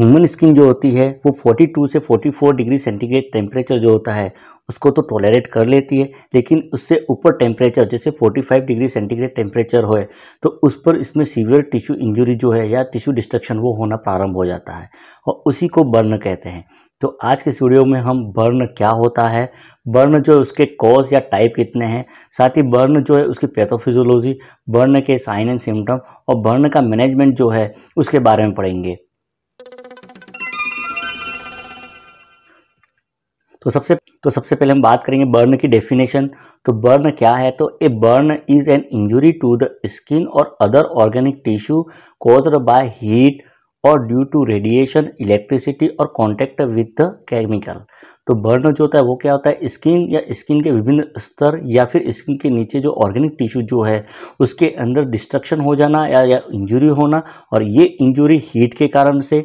human skin जो होती है वो 42 से 44 डिग्री सेंटीग्रेड टेम्परेचर जो होता है उसको तो टॉलरेट कर लेती है लेकिन उससे ऊपर टेम्परेचर जैसे 45 डिग्री सेंटीग्रेड टेम्परेचर होए तो उस पर इसमें सीवियर टिश्यू इंजरी जो है या टिश्यू डिस्ट्रक्शन वो होना प्रारंभ हो जाता है और उसी को बर्न कहते हैं तो आज के इस वीडियो में हम बर्न क्या होता है बर्न जो है उसके कॉज या टाइप कितने हैं साथ ही बर्न जो है उसकी पैथोफिजोलॉजी बर्न के साइन एंड सिम्टम और बर्न का मैनेजमेंट जो है उसके बारे में पढ़ेंगे तो सबसे तो सबसे पहले हम बात करेंगे बर्न की डेफिनेशन तो बर्न क्या है तो a burn is an injury to the skin और other organic tissue caused by heat और ड्यू टू रेडिएशन इलेक्ट्रिसिटी और कॉन्टेक्ट विद द केमिकल तो बर्न जो होता है वो क्या होता है स्किन या स्किन के विभिन्न स्तर या फिर स्किन के नीचे जो ऑर्गेनिक टिश्यू जो है उसके अंदर डिस्ट्रक्शन हो जाना या, या इंजरी होना और ये इंजरी हीट के कारण से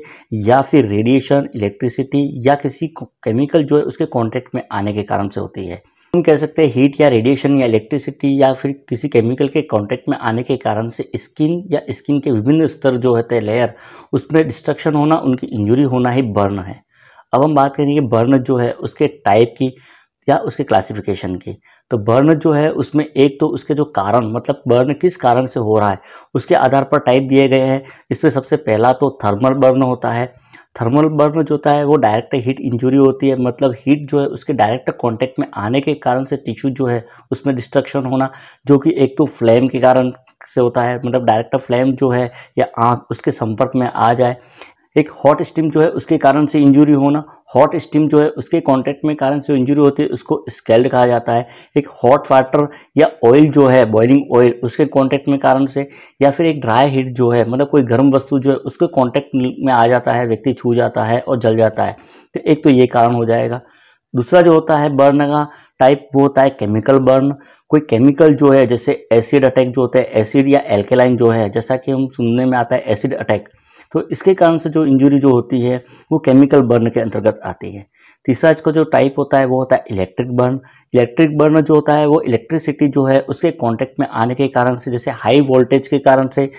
या फिर रेडिएशन इलेक्ट्रिसिटी या किसी केमिकल जो है उसके कॉन्टैक्ट में आने के कारण से होती है हम कह सकते हैं हीट या रेडिएशन या इलेक्ट्रिसिटी या फिर किसी केमिकल के कांटेक्ट में आने के कारण से स्किन या स्किन के विभिन्न स्तर जो होते हैं लेयर उसमें डिस्ट्रक्शन होना उनकी इंजरी होना ही बर्न है अब हम बात करेंगे बर्न जो है उसके टाइप की या उसके क्लासिफिकेशन की तो बर्न जो है उसमें एक तो उसके जो कारण मतलब बर्न किस कारण से हो रहा है उसके आधार पर टाइप दिए गए हैं इसमें सबसे पहला तो थर्मल बर्न होता है थर्मल बर्न जो होता है वो डायरेक्ट हीट इंजरी होती है मतलब हीट जो है उसके डायरेक्ट कांटेक्ट में आने के कारण से टिश्यू जो है उसमें डिस्ट्रक्शन होना जो कि एक तो फ्लेम के कारण से होता है मतलब डायरेक्ट फ्लेम जो है या आँख उसके संपर्क में आ जाए एक हॉट स्टीम जो है उसके कारण से इंजरी होना हॉट स्टीम जो है उसके कांटेक्ट में कारण से इंजरी होती है उसको स्केल्ड कहा जाता है एक हॉट वाटर या ऑयल जो है बॉइलिंग ऑयल उसके कांटेक्ट में कारण से या फिर एक ड्राई हीट जो है मतलब कोई गर्म वस्तु जो है उसके कांटेक्ट में आ जाता है व्यक्ति छू जाता है और जल जाता है तो एक तो ये कारण हो जाएगा दूसरा जो होता है बर्न का टाइप वो होता है केमिकल बर्न कोई केमिकल जो है जैसे एसिड अटैक जो होता है एसिड या एल्केलाइन जो है जैसा कि हम सुनने में आता है एसिड अटैक तो इसके कारण से जो इंजुरी जो होती है वो केमिकल बर्न के अंतर्गत आती है तीसरा इसका जो टाइप होता है वो होता है इलेक्ट्रिक बर्न इलेक्ट्रिक बर्न जो होता है वो इलेक्ट्रिसिटी जो है उसके कांटेक्ट में आने के कारण से जैसे हाई वोल्टेज के कारण से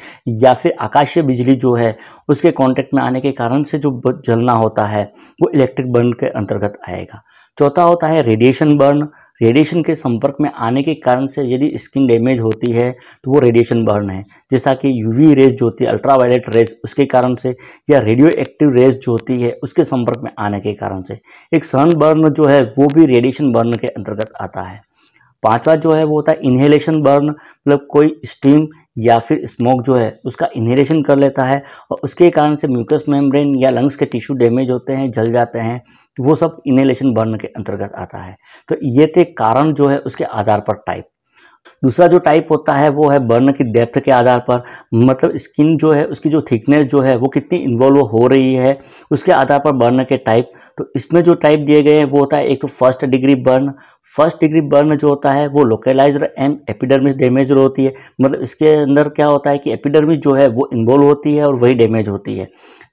या फिर आकाशीय बिजली जो है उसके कांटेक्ट में आने के कारण से जो जलना होता है वो इलेक्ट्रिक बर्न के अंतर्गत आएगा चौथा होता है रेडिएशन बर्न रेडिएशन के संपर्क में आने के कारण से यदि स्किन डैमेज होती है तो वो रेडिएशन बर्न है जैसा कि यूवी रेज जो होती है अल्ट्रावायलेट रेज उसके कारण से या रेडियो एक्टिव रेज जो होती है उसके संपर्क में आने के कारण से एक सन बर्न जो है वो भी रेडिएशन बर्न के अंतर्गत आता है पांचवा जो है वो होता है इन्हेलेशन बर्न मतलब कोई स्टीम या फिर स्मोक जो है उसका इन्हेलेशन कर लेता है और उसके कारण से म्यूकस मेम्ब्रेन या लंग्स के टिश्यू डैमेज होते हैं जल जाते हैं तो वो सब इन्हेलेशन बर्न के अंतर्गत आता है तो ये थे कारण जो है उसके आधार पर टाइप दूसरा जो टाइप होता है वो है बर्न की डेप्थ के आधार पर मतलब स्किन जो है उसकी जो थिकनेस जो है वो कितनी इन्वॉल्व हो रही है उसके आधार पर बर्न के टाइप तो इसमें जो टाइप दिए गए हैं वो होता है एक तो first degree burn first degree burn जो होता है वो लोकलाइज एंड एपिडर्मिस डैमेज होती है मतलब इसके अंदर क्या होता है कि एपिडर्मिस जो है वो इन्वॉल्व होती है और वही डैमेज होती है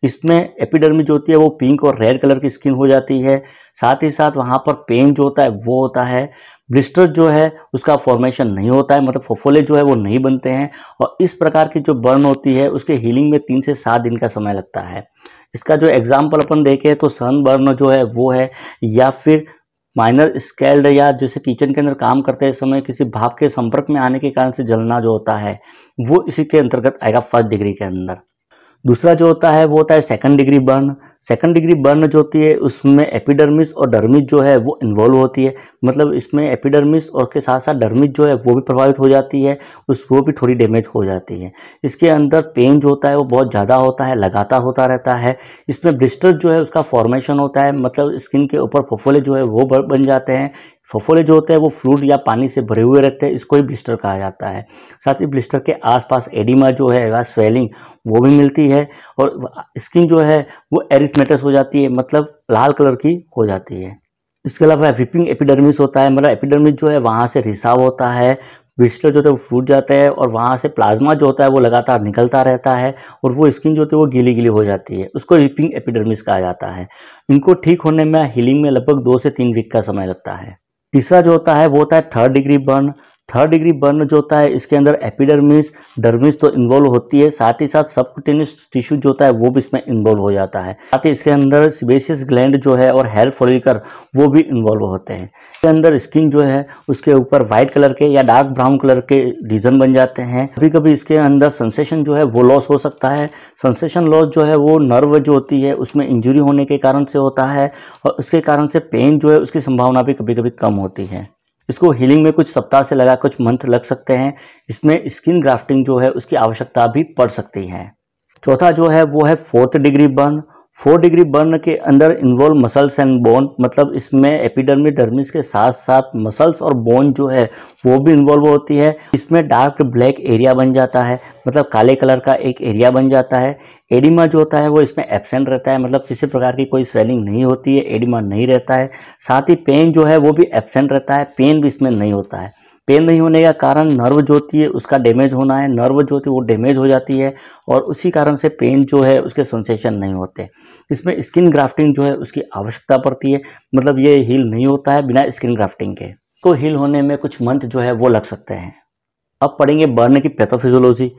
इसमें एपिडर्मिस जो होती है वो पिंक और रेड कलर की स्किन हो जाती है साथ ही साथ वहाँ पर पेन जो होता है वो होता है ब्लिस्टर जो है उसका फॉर्मेशन नहीं होता है मतलब फोफोले जो है वो नहीं बनते हैं और इस प्रकार की जो बर्न होती है उसके हीलिंग में तीन से सात दिन का समय लगता है इसका जो एग्जाम्पल अपन देखें तो सन बर्न जो है वो है या फिर माइनर स्केल्ड या जैसे किचन के अंदर काम करते समय किसी भाप के संपर्क में आने के कारण से जलना जो होता है वो इसी के अंतर्गत आएगा फर्स्ट डिग्री के अंदर दूसरा जो होता है वो होता है second degree burn second degree burn जो होती है उसमें एपिडर्मिस और डर्मिस जो है वो इन्वॉल्व होती है मतलब इसमें एपिडर्मिस और के साथ साथ डर्मिस जो है वो भी प्रभावित हो जाती है उस वो भी थोड़ी डैमेज हो जाती है इसके अंदर पेन जो होता है वो बहुत ज़्यादा होता है लगातार होता रहता है इसमें ब्रिस्टर जो है उसका फॉर्मेशन होता है मतलब स्किन के ऊपर फोफोले जो है वो बन जाते हैं फफोले जो होते हैं वो फ्लूड या पानी से भरे हुए रहते हैं इसको ही ब्लिस्टर कहा जाता है साथ ही ब्लिस्टर के आसपास एडिमा जो है या स्वेलिंग वो भी मिलती है और स्किन जो है वो एरिथमेटस हो जाती है मतलब लाल कलर की हो जाती है इसके अलावा विपिंग एपिडर्मिस होता है मतलब एपिडर्मिस जो है वहाँ से रिसाव होता है ब्लिस्टर जो होता है वो फूट जाता है और वहाँ से प्लाज्मा जो होता है वो लगातार निकलता रहता है और वो स्किन जो होती है वो गीली गीली हो जाती है उसको रिपिंग एपिडर्मिस कहा जाता है इनको ठीक होने में हीलिंग में लगभग दो से तीन वीक का समय लगता है तीसरा जो होता है वो होता है third degree burn third degree burn जो होता है इसके अंदर एपिडर्मिस डर्मिस तो इन्वॉल्व होती है साथ ही साथ सबकुटेनियस टिश्यू जो होता है वो भी इसमें इन्वॉल्व हो जाता है साथ ही इसके अंदर सिबेसियस ग्लैंड जो है और हेयर फॉलिकर वो भी इन्वॉल्व होते हैं इसके अंदर स्किन जो है उसके ऊपर व्हाइट कलर के या डार्क ब्राउन कलर के डिजन बन जाते हैं कभी कभी इसके अंदर सेंसेशन जो है वो लॉस हो सकता है सेंसेशन लॉस जो है वो नर्व जो होती है उसमें इंजुरी होने के कारण से होता है और उसके कारण से पेन जो है उसकी संभावना भी कभी कभी कम होती है इसको हीलिंग में कुछ सप्ताह से लगा कुछ मंथ लग सकते हैं इसमें स्किन ग्राफ्टिंग जो है उसकी आवश्यकता भी पड़ सकती है चौथा जो है वो है fourth degree burn four degree burn के अंदर इन्वॉल्व मसल्स एंड बोन मतलब इसमें एपिडर्मी डर्मिस के साथ साथ मसल्स और बोन जो है वो भी इन्वॉल्व होती है इसमें डार्क ब्लैक एरिया बन जाता है मतलब काले कलर का एक एरिया बन जाता है एडिमा जो होता है वो इसमें एबसेंट रहता है मतलब किसी प्रकार की कोई स्वेलिंग नहीं होती है एडिमा नहीं रहता है साथ ही पेन जो है वो भी एबसेंट रहता है पेन भी इसमें नहीं होता है पेन नहीं होने का कारण नर्व जो होती है उसका डैमेज होना है नर्व जो होती है वो डैमेज हो जाती है और उसी कारण से पेन जो है उसके सेंसेशन नहीं होते इसमें स्किन ग्राफ्टिंग जो है उसकी आवश्यकता पड़ती है मतलब ये हील नहीं होता है बिना स्किन ग्राफ्टिंग के तो हील होने में कुछ मंथ जो है वो लग सकते हैं अब पढ़ेंगे बर्न की पैथोफिजोलॉजी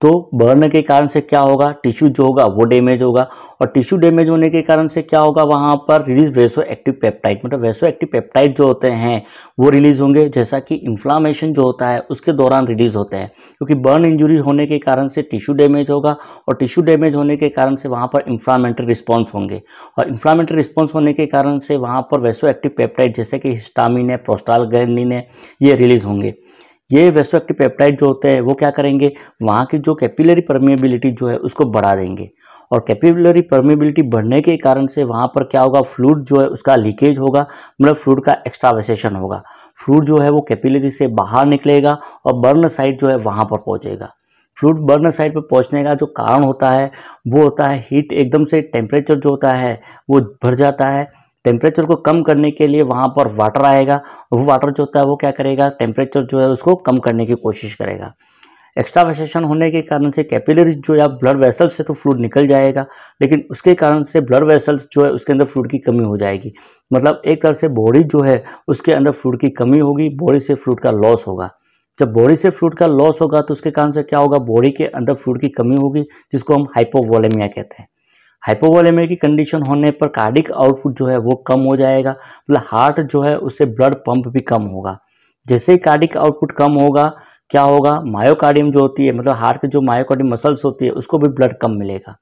तो बर्न के कारण से क्या होगा टिश्यू जो होगा वो डैमेज होगा और टिश्यू डैमेज होने के कारण से क्या होगा वहाँ पर रिलीज वेसो एक्टिव पेप्टाइड मतलब वेसो एक्टिव पेप्टाइड जो होते हैं वो रिलीज होंगे जैसा कि इन्फ्लामेशन जो होता है उसके दौरान रिलीज होते हैं क्योंकि बर्न इंजुरी होने के कारण से टिश्यू डैमेज होगा और टिश्यू डैमेज होने के कारण से वहाँ पर इन्फ्लामेंट्री रिस्पॉन्स होंगे और इन्फ्लामेंट्री रिस्पॉन्स होने के कारण से वहाँ पर वेसो एक्टिव पेप्टाइड जैसे कि हिस्टामिन है प्रोस्टालग्रैंडिन है ये रिलीज होंगे ये वैश्वक पेप्टाइड जो होते हैं वो क्या करेंगे वहाँ की जो कैपिलरी परमिएबिलिटी जो है उसको बढ़ा देंगे और कैपिलरी परमेबिलिटी बढ़ने के कारण से वहाँ पर क्या होगा फ्लूड जो है उसका लीकेज होगा मतलब फ्लूड का एक्स्ट्रावेसेशन होगा फ्लूड जो है वो कैपिलरी से बाहर निकलेगा और बर्न साइड जो है वहाँ पर पहुँचेगा फ्लूड बर्न साइड पर पहुँचने का जो कारण होता है वो होता है हीट एकदम से टेम्परेचर जो होता है वो बढ़ जाता है टेम्परेचर को कम करने के लिए वहाँ पर वाटर आएगा वो वाटर जो होता है वो क्या करेगा टेम्परेचर जो है उसको कम करने की कोशिश करेगा एक्स्ट्रा वेसेशन होने के कारण से कैपिलरीज जो है ब्लड वेसल्स से तो फ्लूड निकल जाएगा लेकिन उसके कारण से ब्लड वेसल्स जो है उसके अंदर फ्लूड की कमी हो जाएगी मतलब एक तरह से बॉडी जो है उसके अंदर फ्लूड की कमी होगी बॉडी से फ्लूड का लॉस होगा जब बॉडी से फ्लूड का लॉस होगा तो उसके कारण से क्या होगा बॉडी के अंदर फ्लूड की कमी होगी जिसको हम हाइपोवोलेमिया कहते हैं हाइपोवोलेमिया की कंडीशन होने पर कार्डिक आउटपुट जो है वो कम हो जाएगा मतलब हार्ट जो है उससे ब्लड पंप भी कम होगा जैसे ही कार्डिक आउटपुट कम होगा क्या होगा मायोकार्डियम जो होती है मतलब हार्ट के जो मायोकार्डियम मसल्स होती है उसको भी ब्लड कम मिलेगा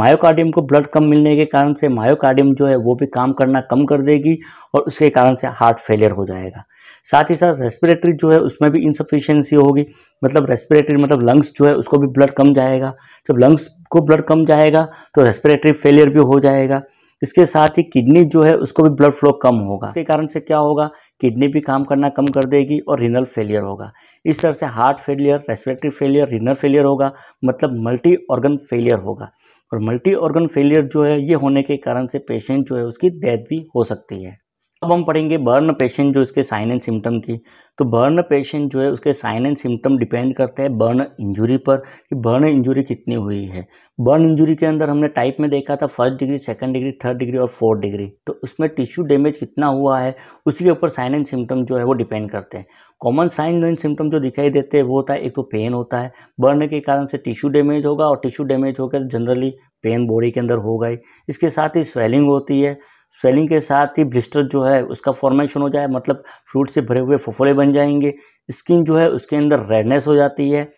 मायोकार्डियम को ब्लड कम मिलने के कारण से मायोकार्डियम जो है वो भी काम करना कम कर देगी और उसके कारण से हार्ट फेलियर हो जाएगा साथ ही साथ रेस्पिरेटरी जो है उसमें भी इंसफिशेंसी होगी मतलब रेस्पिरेटरी मतलब लंग्स जो है उसको भी ब्लड कम जाएगा जब लंग्स को ब्लड कम जाएगा तो रेस्पिरेटरी फेलियर भी हो जाएगा इसके साथ ही किडनी जो है उसको भी ब्लड फ्लो कम होगा इसके कारण से क्या होगा किडनी भी काम करना कम कर देगी और रिनल फेलियर होगा इस तरह से heart failure respiratory failure renal failure होगा मतलब मल्टी ऑर्गन फेलियर होगा और मल्टी ऑर्गन फेलियर जो है ये होने के कारण से पेशेंट जो है उसकी डेथ भी हो सकती है अब हम पढ़ेंगे बर्न पेशेंट जो इसके साइन एंड सिम्टम की तो बर्न पेशेंट जो है उसके साइन एंड सिम्टम डिपेंड करते हैं बर्न इंजुरी पर कि बर्न इंजुरी कितनी हुई है बर्न इंजुरी के अंदर हमने टाइप में देखा था first degree second degree third degree और फोर्थ डिग्री तो उसमें टिश्यू डैमेज कितना हुआ है उसके ऊपर साइन एंड सिम्टम जो है वो डिपेंड करते हैं कॉमन साइन एंड सिम्टम जो दिखाई देते हैं वो होता है एक तो पेन होता है बर्न के कारण से टिश्यू डैमेज होगा और टिश्यू डैमेज होकर जनरली पेन बॉडी के अंदर होगा ही इसके साथ ही स्वेलिंग होती है स्वेलिंग के साथ ही ब्लिस्टर जो है उसका फॉर्मेशन हो जाए मतलब फ्लूड से भरे हुए फफोले बन जाएंगे स्किन जो है उसके अंदर रेडनेस हो जाती है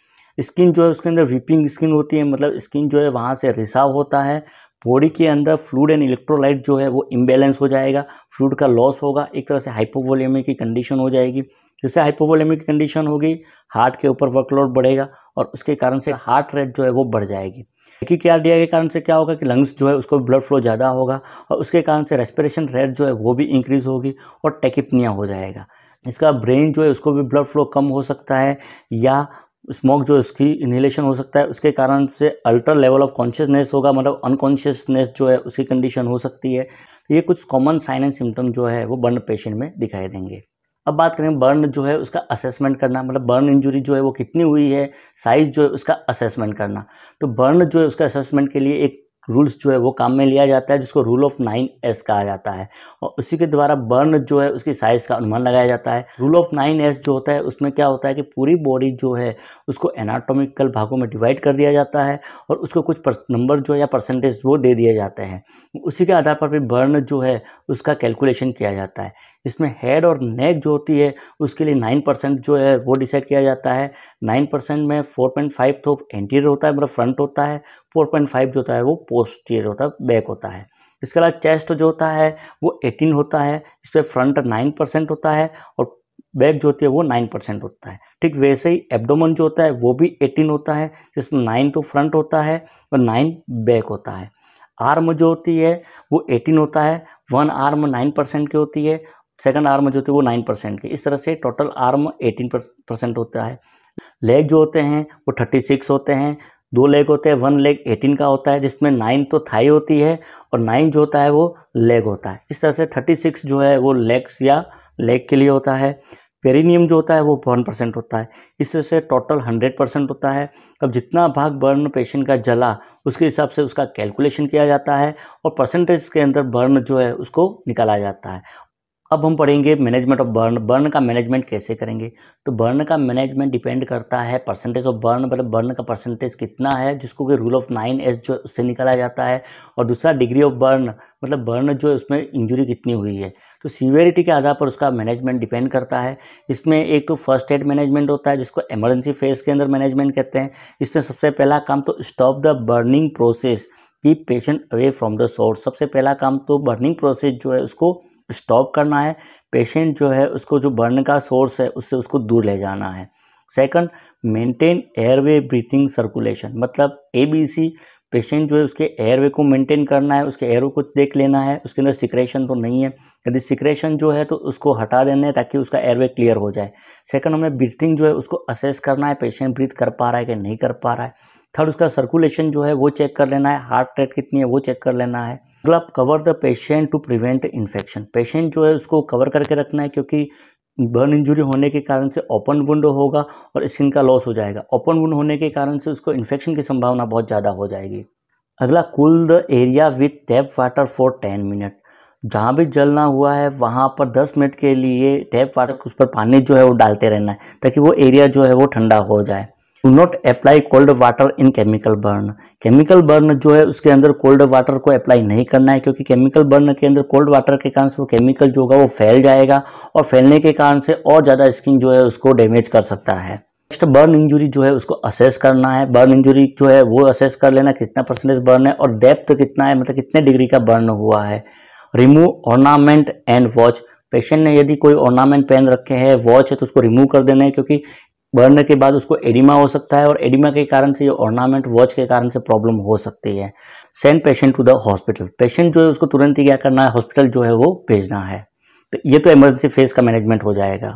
स्किन जो है उसके अंदर व्हीपिंग स्किन होती है मतलब स्किन जो है वहाँ से रिसाव होता है बॉडी के अंदर फ्लूड एंड इलेक्ट्रोलाइट जो है वो इम्बेलेंस हो जाएगा फ्लूड का लॉस होगा एक तरह से हाइपोवोलेमिक की कंडीशन हो जाएगी जिससे हाइपोवोलेमिक की कंडीशन होगी हार्ट के ऊपर वर्कलोड बढ़ेगा और उसके कारण से हार्ट रेट जो है वो बढ़ जाएगी की कार्डिया के कारण से क्या होगा कि लंग्स जो है उसको ब्लड फ्लो ज़्यादा होगा और उसके कारण से रेस्पिरेशन रेट जो है वो भी इंक्रीज़ होगी और टेकिपनिया हो जाएगा इसका ब्रेन जो है उसको भी ब्लड फ्लो कम हो सकता है या स्मोक जो इसकी इनहेलेशन हो सकता है उसके कारण से अल्टर लेवल ऑफ कॉन्शियसनेस होगा मतलब अनकॉन्शियसनेस जो है उसकी कंडीशन हो सकती है ये कुछ कॉमन साइन एंड सिम्टम जो है वो बर्न पेशेंट में दिखाई देंगे अब बात करें बर्न जो है उसका असेसमेंट करना मतलब बर्न इंजरी जो है वो कितनी हुई है साइज़ जो है उसका असेसमेंट करना तो बर्न जो है उसका असेसमेंट के लिए एक रूल्स जो है वो काम में लिया जाता है जिसको रूल ऑफ नाइन एस कहा जाता है और उसी के द्वारा बर्न जो है उसकी साइज़ का अनुमान लगाया जाता है रूल ऑफ नाइन एस जो होता है उसमें क्या होता है कि पूरी बॉडी जो है उसको एनाटोमिकल भागों में डिवाइड कर दिया जाता है और उसको कुछ नंबर जो है या परसेंटेज वो दे दिए जाते हैं उसी के आधार पर भी बर्न जो है उसका कैलकुलेशन किया जाता है इसमें हेड और नेक जो होती है उसके लिए नाइन परसेंट जो है वो डिसाइड किया जाता है नाइन परसेंट में फोर पॉइंट फाइव तो एंटीरियर होता है मतलब फ्रंट होता है फोर पॉइंट फाइव जो होता है वो पोस्टीरियर होता है बैक होता है इसके अलावा चेस्ट जो होता है वो एटीन होता है इस पर फ्रंट नाइन परसेंट होता है और बैक जो होती है वो नाइन परसेंट होता है ठीक वैसे ही एबडोमन जो होता है वो भी एटीन होता है जिसमें नाइन तो फ्रंट होता है और नाइन बैक होता है आर्म जो होती है वो एटीन होता है वन आर्म नाइन परसेंट की होती है सेकंड आर्म जो होती है वो नाइन परसेंट के इस तरह से टोटल आर्म एटीन परसेंट होता है लेग जो होते हैं वो थर्टी सिक्स होते हैं दो लेग होते हैं वन लेग एटीन का होता है जिसमें नाइन तो थाई होती है और नाइन जो होता है वो लेग होता है इस तरह से थर्टी सिक्स जो है वो लेग्स या लेग के लिए होता है पेरिनियम जो होता है वो वन परसेंट होता है इस तरह से टोटल हंड्रेड परसेंट होता है अब जितना भाग बर्न पेशेंट का जला उसके हिसाब से उसका कैलकुलेशन किया जाता है और परसेंटेज के अंदर बर्न जो है उसको निकाला जाता है अब हम पढ़ेंगे मैनेजमेंट ऑफ बर्न बर्न का मैनेजमेंट कैसे करेंगे तो बर्न का मैनेजमेंट डिपेंड करता है परसेंटेज ऑफ बर्न मतलब बर्न का परसेंटेज कितना है जिसको कि रूल ऑफ नाइन एस जो उससे निकाला जाता है और दूसरा डिग्री ऑफ बर्न मतलब बर्न जो है उसमें इंजरी कितनी हुई है तो सीवियरिटी के आधार पर उसका मैनेजमेंट डिपेंड करता है इसमें एक तो फर्स्ट एड मैनेजमेंट होता है जिसको एमरजेंसी फेज के अंदर मैनेजमेंट कहते हैं इसमें सबसे पहला काम तो stop the burning process keep patient away from the source सबसे पहला काम तो बर्निंग प्रोसेस जो है उसको स्टॉप करना है पेशेंट जो है उसको जो बर्न का सोर्स है उससे उसको दूर ले जाना है second maintain airway breathing circulation मतलब एबीसी पेशेंट जो है उसके एयरवे को मेंटेन करना है उसके एयरवे को देख लेना है उसके अंदर सिक्रेशन तो नहीं है यदि सिक्रेशन जो है तो उसको हटा देना है ताकि उसका एयरवे क्लियर हो जाए सेकंड हमें ब्रीथिंग जो है उसको असेस करना है पेशेंट ब्रीथ कर पा रहा है कि नहीं कर पा रहा है थर्ड उसका सर्कुलेशन जो है वो चेक कर लेना है हार्ट रेट कितनी है वो चेक कर लेना है अगला cover the patient to prevent infection patient जो है उसको कवर करके रखना है क्योंकि बर्न इंजरी होने के कारण से ओपन वुंड होगा और स्किन का लॉस हो जाएगा ओपन वुंड होने के कारण से उसको इन्फेक्शन की संभावना बहुत ज़्यादा हो जाएगी अगला cool the area with tap water for ten minute जहाँ भी जलना हुआ है वहाँ पर दस मिनट के लिए टैप वाटर उस पर पानी जो है वो डालते रहना है ताकि वो एरिया जो है वो ठंडा हो जाए to not apply cold water in chemical burn chemical burn जो है उसके अंदर कोल्ड वाटर को अप्लाई नहीं करना है क्योंकि केमिकल बर्न के अंदर कोल्ड वाटर के कारण से वो केमिकल जो होगा वो फैल जाएगा और फैलने के कारण से और ज़्यादा स्किन जो है उसको डैमेज कर सकता है नेक्स्ट बर्न इंजुरी जो है उसको असेस करना है बर्न इंजुरी जो है वो असेस कर लेना कितना परसेंटेज बर्न है और डेप्थ कितना है मतलब कितने डिग्री का बर्न हुआ है remove ornament and watch patient ने यदि कोई ऑर्नामेंट पहन रखे हैं वॉच है तो उसको रिमूव कर देना है क्योंकि बढ़ने के बाद उसको एडिमा हो सकता है और एडिमा के कारण से ये ऑर्नामेंट वॉच के कारण से प्रॉब्लम हो सकती है send patient to the hospital patient जो है उसको तुरंत ही क्या करना है हॉस्पिटल जो है वो भेजना है तो ये तो इमरजेंसी फेज का मैनेजमेंट हो जाएगा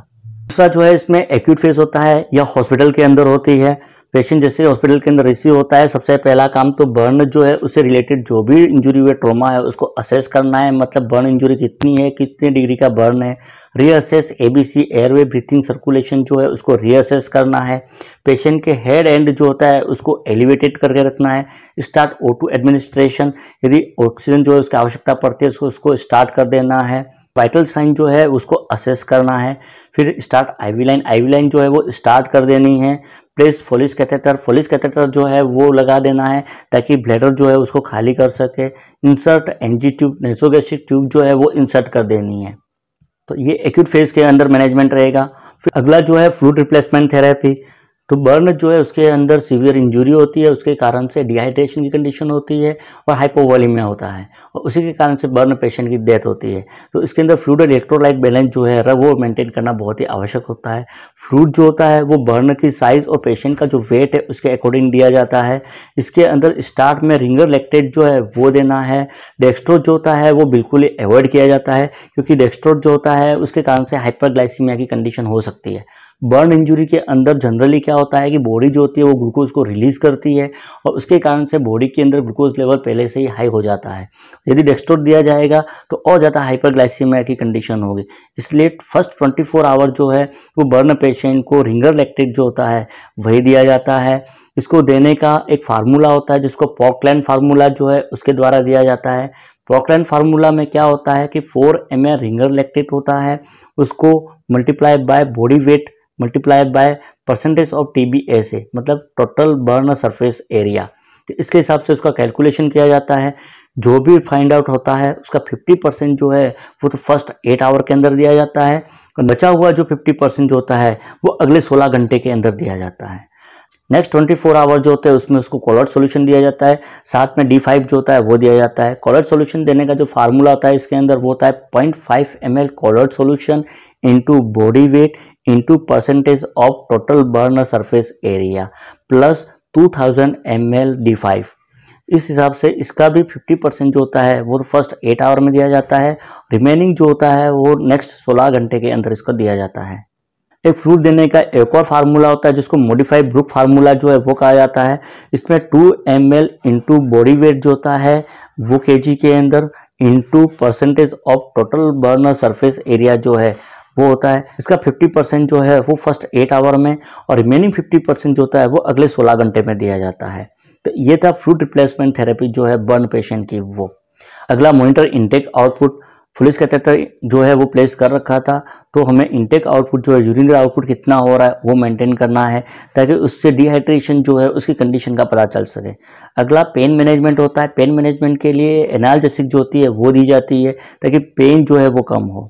दूसरा जो है इसमें एक्यूट फेज होता है या हॉस्पिटल के अंदर होती है पेशेंट जैसे हॉस्पिटल के अंदर रिसीव होता है सबसे पहला काम तो बर्न जो है उससे रिलेटेड जो भी इंजरी हुए ट्रोमा है उसको असेस करना है मतलब बर्न इंजरी कितनी है कितने डिग्री का बर्न है reassess ABC airway breathing circulation जो है उसको रीअसेस करना है पेशेंट के हेड एंड जो होता है उसको एलिवेटेड करके रखना है स्टार्ट ओ टू एडमिनिस्ट्रेशन यदि ऑक्सीजन जो है उसकी आवश्यकता पड़ती है उसको उसको स्टार्ट कर देना है वाइटल साइन जो है उसको असेस करना है फिर start IV line IV line जो है वो स्टार्ट कर देनी है place Foley's catheter Foley's catheter जो है वो लगा देना है ताकि ब्लैडर जो है उसको खाली कर सके insert NG tube nasogastric tube जो है वो इंसर्ट कर देनी है तो ये एक्यूट फेज़ के अंदर मैनेजमेंट रहेगा फिर अगला जो है फ्लूड रिप्लेसमेंट थेरेपी तो बर्न जो है उसके अंदर सीवियर इंजरी होती है उसके कारण से डिहाइड्रेशन की कंडीशन होती है और हाइपोवॉलीमिया होता है और उसी के कारण से बर्न पेशेंट की डेथ होती है तो इसके अंदर फ्लूड इलेक्ट्रोलाइट बैलेंस जो है वो मेंटेन करना बहुत ही आवश्यक होता है फ्लूड जो होता है वो बर्न की साइज़ और पेशेंट का जो वेट है उसके अकॉर्डिंग दिया जाता है इसके अंदर स्टार्ट में रिंगर लेक्टेड जो है वो देना है डेक्स्ट्रोज जो होता है वो बिल्कुल ही अवॉइड किया जाता है क्योंकि डेक्स्ट्रोज जो होता है उसके कारण से हाइपरग्लाइसीमिया की कंडीशन हो सकती है बर्न इंजुरी के अंदर जनरली क्या होता है कि बॉडी जो होती है वो ग्लूकोज को रिलीज़ करती है और उसके कारण से बॉडी के अंदर ग्लूकोज लेवल पहले से ही हाई हो जाता है यदि डेक्स्ट्रोट दिया जाएगा तो और ज़्यादा हाइपरग्लाइसीमिया की कंडीशन होगी इसलिए फर्स्ट ट्वेंटी फोर आवर जो है वो बर्न पेशेंट को रिंगर लैक्टेट जो होता है वही दिया जाता है इसको देने का एक फार्मूला होता है जिसको पॉकलैंड फार्मूला जो है उसके द्वारा दिया जाता है पॉकलैंड फार्मूला में क्या होता है कि फोर एम रिंगर लैक्टेट होता है उसको multiply by body weight multiply by percentage of T B A मतलब टोटल बर्न सरफेस एरिया तो इसके हिसाब से उसका कैलकुलेशन किया जाता है जो भी फाइंड आउट होता है उसका 50 परसेंट जो है वो तो फर्स्ट एट आवर के अंदर दिया जाता है और बचा हुआ जो 50 परसेंट जो होता है वो अगले 16 घंटे के अंदर दिया जाता है नेक्स्ट 24 आवर जो होते हैं उसमें उसको कॉलर्ड सॉल्यूशन दिया जाता है साथ में D5 जो होता है वो दिया जाता है कॉलर सॉल्यूशन देने का जो फार्मूला होता है इसके अंदर वो होता है point M L colloid solution into body weight into percentage of total burn surface area plus 2000 ml d5 इस हिसाब से इसका भी 50 परसेंट जो होता है वो फर्स्ट एट आवर में दिया जाता है रिमेनिंग जो होता है वो नेक्स्ट 16 घंटे के अंदर इसको दिया जाता है एक फ्रूट देने का एक और फार्मूला होता है जिसको मॉडिफाइड ब्रुक फार्मूला जो है वो कहा जाता है इसमें 2 M L into body weight जो होता है वो के के अंदर into percentage of total burn surface area जो है वो होता है इसका 50 परसेंट जो है वो फर्स्ट एट आवर में और रिमेनिंग 50 परसेंट जो होता है वो अगले 16 घंटे में दिया जाता है तो ये था फ्रूट रिप्लेसमेंट थेरेपी जो है बर्न पेशेंट की वो अगला monitor intake output Foley's catheter जो है वो प्लेस कर रखा था तो हमें इंटेक आउटपुट जो है यूरिनरी आउटपुट कितना हो रहा है वो मेंटेन करना है ताकि उससे डिहाइड्रेशन जो है उसकी कंडीशन का पता चल सके अगला पेन मैनेजमेंट होता है पेन मैनेजमेंट के लिए एनालजेसिक जो होती है वो दी जाती है ताकि पेन जो है वो कम हो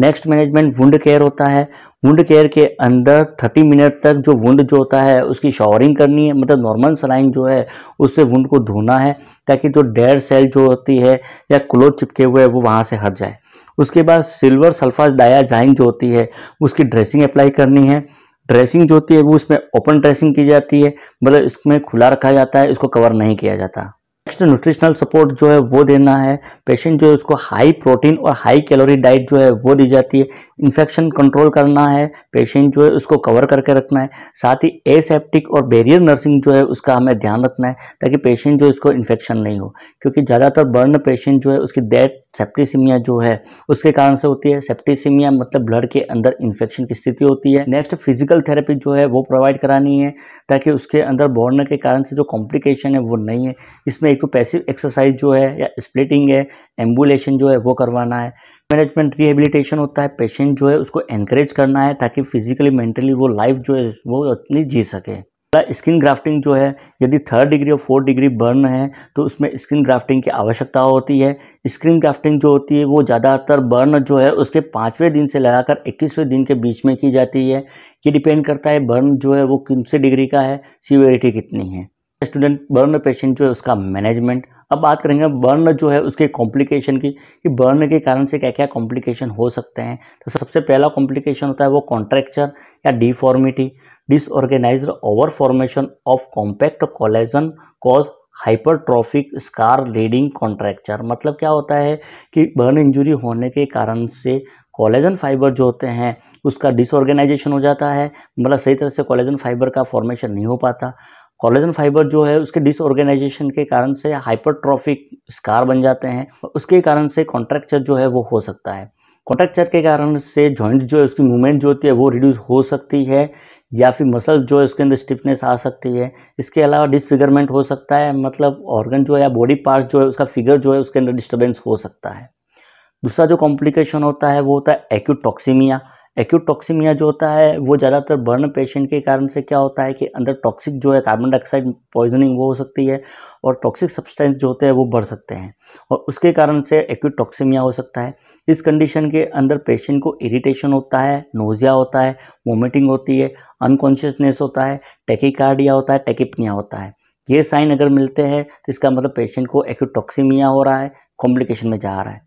नेक्स्ट मैनेजमेंट वुंड केयर होता है वुंड केयर के अंदर 30 मिनट तक जो वुंड जो होता है उसकी शॉवरिंग करनी है मतलब नॉर्मल सलाइन जो है उससे वुंड को धोना है ताकि जो डेड सेल जो होती है या क्लोथ चिपके हुए हैं वो वहाँ से हट जाए उसके बाद सिल्वर सल्फा डायाजाइन जो होती है उसकी ड्रेसिंग अप्लाई करनी है ड्रेसिंग जो होती है वो इसमें ओपन ड्रेसिंग की जाती है मतलब इसमें खुला रखा जाता है इसको कवर नहीं किया जाता नेक्स्ट न्यूट्रिशनल सपोर्ट जो है वो देना है पेशेंट जो है उसको हाई प्रोटीन और हाई कैलोरी डाइट जो है वो दी जाती है इन्फेक्शन कंट्रोल करना है पेशेंट जो है उसको कवर करके रखना है साथ ही एसेप्टिक और बैरियर नर्सिंग जो है उसका हमें ध्यान रखना है ताकि पेशेंट जो है इसको इन्फेक्शन नहीं हो क्योंकि ज़्यादातर बर्न पेशेंट जो है उसकी डेथ सेप्टिसिमिया जो है उसके कारण से होती है सेप्टिसिमिया मतलब ब्लड के अंदर इन्फेक्शन की स्थिति होती है नेक्स्ट फिजिकल थेरेपी जो है वो प्रोवाइड करानी है ताकि उसके अंदर बॉर्नर के कारण से जो कॉम्प्लिकेशन है वो नहीं है इसमें एक तो पैसिव एक्सरसाइज जो है या स्प्लिटिंग है एम्बुलेशन जो है वो करवाना है मैनेजमेंट रिहेबिलिटेशन होता है पेशेंट जो है उसको एनकरेज करना है ताकि फिजिकली मेंटली वो लाइफ जो है वो अपनी जी सके स्किन ग्राफ्टिंग जो है यदि थर्ड डिग्री और फोर्थ डिग्री बर्न है तो उसमें स्किन ग्राफ्टिंग की आवश्यकता होती है स्किन ग्राफ्टिंग जो होती है वो ज़्यादातर बर्न जो है उसके पाँचवें दिन से लगाकर इक्कीसवें दिन के बीच में की जाती है ये डिपेंड करता है बर्न जो है वो किन से डिग्री का है सीवियरिटी कितनी है स्टूडेंट बर्न पेशेंट जो है उसका मैनेजमेंट अब बात करेंगे बर्न जो है उसके कॉम्प्लिकेशन की कि बर्न के कारण से क्या क्या कॉम्प्लिकेशन हो सकते हैं तो सबसे पहला कॉम्प्लिकेशन होता है वो कॉन्ट्रेक्चर या deformity disorganize over formation of compact collagen cause hypertrophic scar leading contracture मतलब क्या होता है कि बर्न इंजरी होने के कारण से कॉलेजन फाइबर जो होते हैं उसका डिसऑर्गेनाइजेशन हो जाता है मतलब सही तरह से कॉलेजन फाइबर का फॉर्मेशन नहीं हो पाता कॉलेजन फाइबर जो है उसके डिसऑर्गेनाइजेशन के कारण से हाइपरट्रॉफिक स्कार बन जाते हैं उसके कारण से कॉन्ट्रैक्चर जो है वो हो सकता है कॉन्ट्रैक्चर के कारण से जॉइंट जो है उसकी मूवमेंट जो होती है वो रिड्यूस हो सकती है या फिर मसल जो है उसके अंदर स्टिफनेस आ सकती है इसके अलावा डिसफिगरमेंट हो सकता है मतलब ऑर्गन जो है या बॉडी पार्ट जो है उसका फिगर जो है उसके अंदर डिस्टर्बेंस हो सकता है दूसरा जो कॉम्प्लिकेशन होता है वो होता है एक्यूटॉक्सीमिया एक्यूट टॉक्सीमिया जो होता है वो ज़्यादातर बर्न पेशेंट के कारण से क्या होता है कि अंदर टॉक्सिक जो है कार्बन डाइऑक्साइड पॉइजनिंग वो हो सकती है और टॉक्सिक सब्सटेंस जो होते हैं वो बढ़ सकते हैं और उसके कारण से एक्यूट टॉक्सीमिया हो सकता है इस कंडीशन के अंदर पेशेंट को इरिटेशन होता है नोजिया होता है वोमिटिंग होती है अनकॉन्शियसनेस होता है टेकिकार्डिया होता है टेकिपनिया होता है ये साइन अगर मिलते हैं तो इसका मतलब पेशेंट को एक्यूट टॉक्सीमिया हो रहा है कॉम्प्लिकेशन में जा रहा है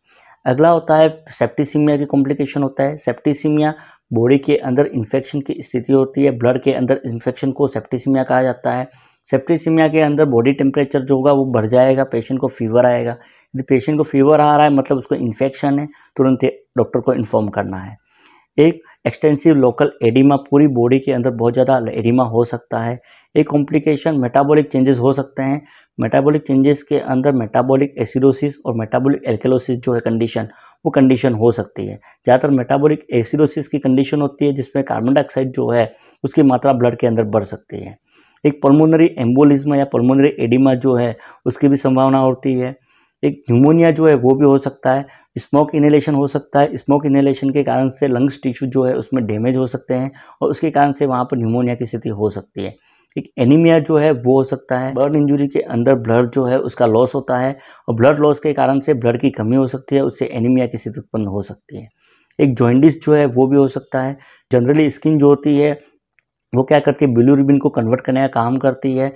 अगला होता है सेप्टिसीमिया की कॉम्प्लिकेशन होता है सेप्टिसिमिया बॉडी के अंदर इन्फेक्शन की स्थिति होती है ब्लड के अंदर इन्फेक्शन को सेप्टिसिमिया कहा जाता है सेप्टिसिमिया के अंदर बॉडी टेम्परेचर जो होगा वो बढ़ जाएगा पेशेंट को फीवर आएगा यदि पेशेंट को फीवर आ रहा है मतलब उसको इन्फेक्शन है तुरंत डॉक्टर को इन्फॉर्म करना है एक एक्सटेंसिव लोकल एडिमा पूरी बॉडी के अंदर बहुत ज़्यादा एडिमा हो सकता है एक कॉम्प्लिकेशन मेटाबॉलिक चेंजेस हो सकते हैं मेटाबॉलिक चेंजेस के अंदर मेटाबॉलिक एसिडोसिस और मेटाबॉलिक एल्केलोसिस जो है कंडीशन वो कंडीशन हो सकती है ज़्यादातर मेटाबॉलिक एसिडोसिस की कंडीशन होती है जिसमें कार्बन डाइऑक्साइड जो है उसकी मात्रा ब्लड के अंदर बढ़ सकती है एक पल्मोनरी एम्बोलिज्म या पल्मोनरी एडिमा जो है उसकी भी संभावना होती है एक न्यूमोनिया जो है वो भी हो सकता है स्मोक इनहेलेशन हो सकता है स्मोक इनहेलेशन के कारण से लंग्स टिश्यू जो है उसमें डैमेज हो सकते हैं और उसके कारण से वहाँ पर न्यूमोनिया की स्थिति हो सकती है एक एनीमिया जो है वो हो सकता है बर्न इंजरी के अंदर ब्लड जो है उसका लॉस होता है और ब्लड लॉस के कारण से ब्लड की कमी हो सकती है उससे एनीमिया की स्थिति उत्पन्न हो सकती है एक जॉइंडिस जो है वो भी हो सकता है जनरली स्किन जो होती है वो क्या करती है बिलीरुबिन को कन्वर्ट करने का काम करती है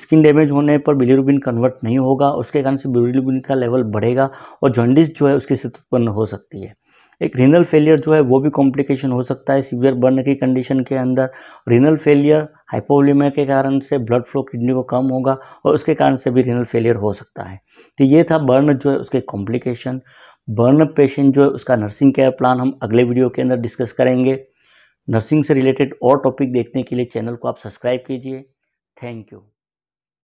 स्किन डैमेज होने पर बिलीरुबिन कन्वर्ट नहीं होगा उसके कारण से बिलीरुबिन का लेवल बढ़ेगा और जॉइंडिस जो है उसकी स्थिति उत्पन्न हो सकती है एक रीनल फेलियर जो है वो भी कॉम्प्लिकेशन हो सकता है सीवियर बर्न की कंडीशन के अंदर रीनल फेलियर हाइपोवोलीमिया के कारण से ब्लड फ्लो किडनी को कम होगा और उसके कारण से भी रीनल फेलियर हो सकता है तो ये था बर्न जो है उसके कॉम्प्लिकेशन बर्न पेशेंट जो है उसका नर्सिंग केयर प्लान हम अगले वीडियो के अंदर डिस्कस करेंगे नर्सिंग से रिलेटेड और टॉपिक देखने के लिए चैनल को आप सब्सक्राइब कीजिए थैंक यू